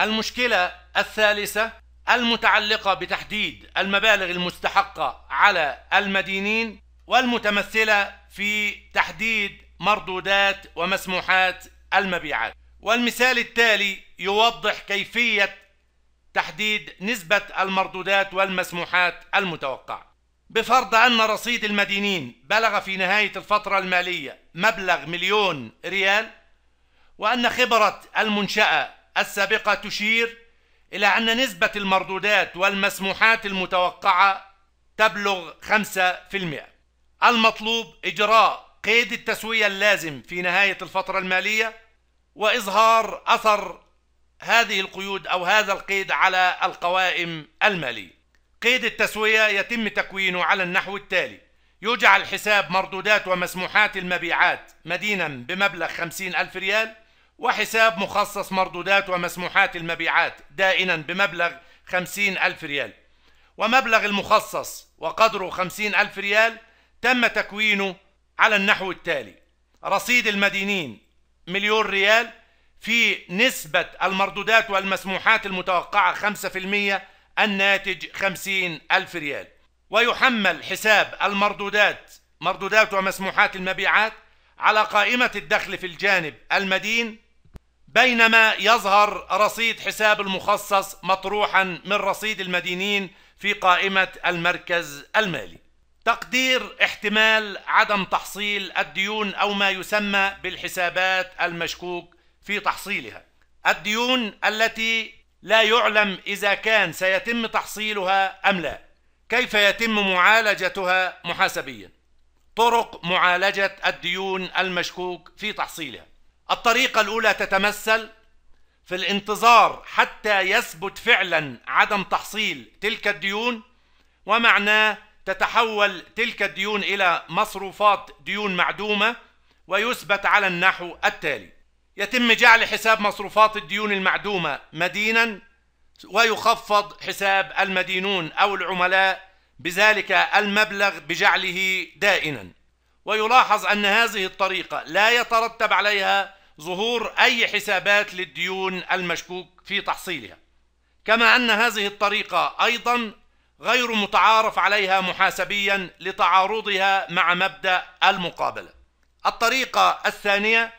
المشكلة الثالثة المتعلقة بتحديد المبالغ المستحقة على المدينين والمتمثلة في تحديد مردودات ومسموحات المبيعات. والمثال التالي يوضح كيفية تحديد نسبة المردودات والمسموحات المتوقعة. بفرض أن رصيد المدينين بلغ في نهاية الفترة المالية مبلغ مليون ريال وأن خبرة المنشأة السابقة تشير إلى أن نسبة المردودات والمسموحات المتوقعة تبلغ 5%. المطلوب إجراء قيد التسوية اللازم في نهاية الفترة المالية وإظهار أثر هذه القيود أو هذا القيد على القوائم المالية. قيد التسوية يتم تكوينه على النحو التالي: يجعل حساب مردودات ومسموحات المبيعات مدينا بمبلغ 50 ألف ريال وحساب مخصص مردودات ومسموحات المبيعات دائنا بمبلغ خمسين ألف ريال ومبلغ المخصص وقدره خمسين ألف ريال تم تكوينه على النحو التالي رصيد المدينين مليون ريال في نسبة المردودات والمسموحات المتوقعة 5% الناتج 50 ألف ريال ويحمل حساب المردودات مردودات ومسموحات المبيعات على قائمة الدخل في الجانب المدين بينما يظهر رصيد حساب المخصص مطروحا من رصيد المدينين في قائمة المركز المالي تقدير احتمال عدم تحصيل الديون أو ما يسمى بالحسابات المشكوك في تحصيلها الديون التي لا يعلم إذا كان سيتم تحصيلها أم لا كيف يتم معالجتها محاسبيا طرق معالجة الديون المشكوك في تحصيلها الطريقة الأولى تتمثل في الانتظار حتى يثبت فعلا عدم تحصيل تلك الديون ومعناه تتحول تلك الديون إلى مصروفات ديون معدومة ويثبت على النحو التالي يتم جعل حساب مصروفات الديون المعدومة مدينا ويخفض حساب المدينون أو العملاء بذلك المبلغ بجعله دائنا ويلاحظ أن هذه الطريقة لا يترتب عليها ظهور أي حسابات للديون المشكوك في تحصيلها كما أن هذه الطريقة أيضا غير متعارف عليها محاسبيا لتعارضها مع مبدأ المقابلة الطريقة الثانية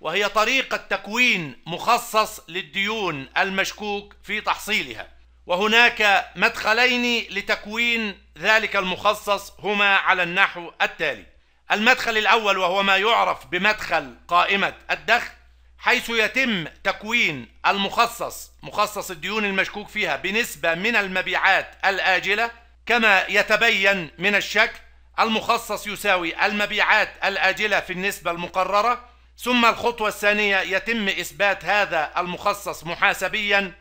وهي طريقة تكوين مخصص للديون المشكوك في تحصيلها وهناك مدخلين لتكوين ذلك المخصص هما على النحو التالي المدخل الأول وهو ما يعرف بمدخل قائمة الدخل حيث يتم تكوين المخصص مخصص الديون المشكوك فيها بنسبة من المبيعات الآجلة كما يتبين من الشكل المخصص يساوي المبيعات الآجلة في النسبة المقررة ثم الخطوة الثانية يتم إثبات هذا المخصص محاسبيا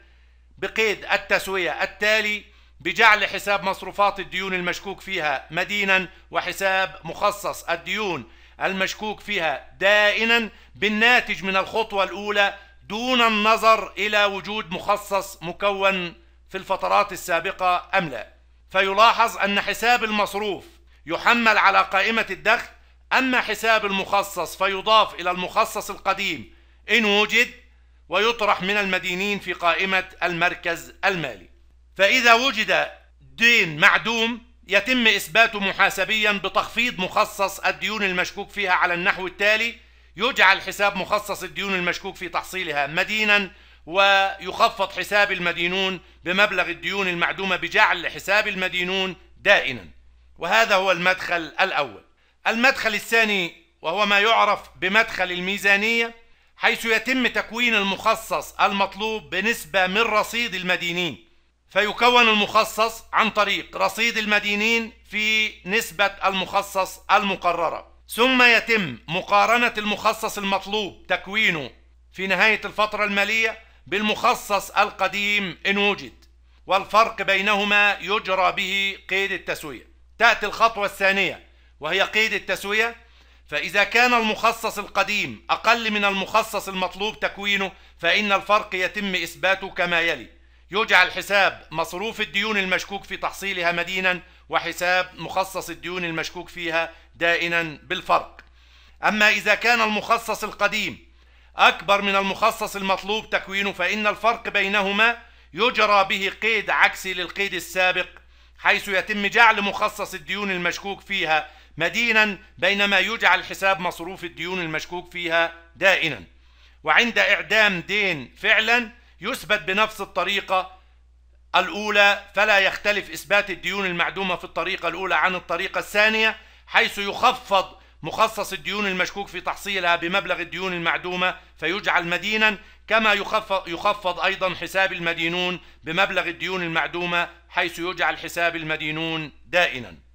بقيد التسوية التالي بجعل حساب مصروفات الديون المشكوك فيها مدينا وحساب مخصص الديون المشكوك فيها دائنا بالناتج من الخطوة الأولى دون النظر إلى وجود مخصص مكون في الفترات السابقة أم لا فيلاحظ أن حساب المصروف يحمل على قائمة الدخل أما حساب المخصص فيضاف إلى المخصص القديم إن وجد ويطرح من المدينين في قائمة المركز المالي فإذا وجد دين معدوم يتم إثباته محاسبيا بتخفيض مخصص الديون المشكوك فيها على النحو التالي يجعل حساب مخصص الديون المشكوك في تحصيلها مدينا ويخفض حساب المدينون بمبلغ الديون المعدومة بجعل حساب المدينون دائنا وهذا هو المدخل الأول المدخل الثاني وهو ما يعرف بمدخل الميزانية حيث يتم تكوين المخصص المطلوب بنسبة من رصيد المدينين فيكون المخصص عن طريق رصيد المدينين في نسبة المخصص المقررة ثم يتم مقارنة المخصص المطلوب تكوينه في نهاية الفترة المالية بالمخصص القديم إن وجد والفرق بينهما يجرى به قيد التسوية تأتي الخطوة الثانية وهي قيد التسوية فإذا كان المخصص القديم أقل من المخصص المطلوب تكوينه فإن الفرق يتم إثباته كما يلي يجعل حساب مصروف الديون المشكوك في تحصيلها مدينا وحساب مخصص الديون المشكوك فيها دائنا بالفرق أما إذا كان المخصص القديم أكبر من المخصص المطلوب تكوينه فإن الفرق بينهما يجرى به قيد عكسي للقيد السابق حيث يتم جعل مخصص الديون المشكوك فيها مدينا بينما يجعل حساب مصروف الديون المشكوك فيها دائنا وعند إعدام دين فعلا يثبت بنفس الطريقة الأولى فلا يختلف إثبات الديون المعدومة في الطريقة الأولى عن الطريقة الثانية حيث يخفض مخصص الديون المشكوك في تحصيلها بمبلغ الديون المعدومة فيجعل مدينا كما يخفض, يخفض أيضا حساب المدينون بمبلغ الديون المعدومة حيث يجعل حساب المدينون دائنا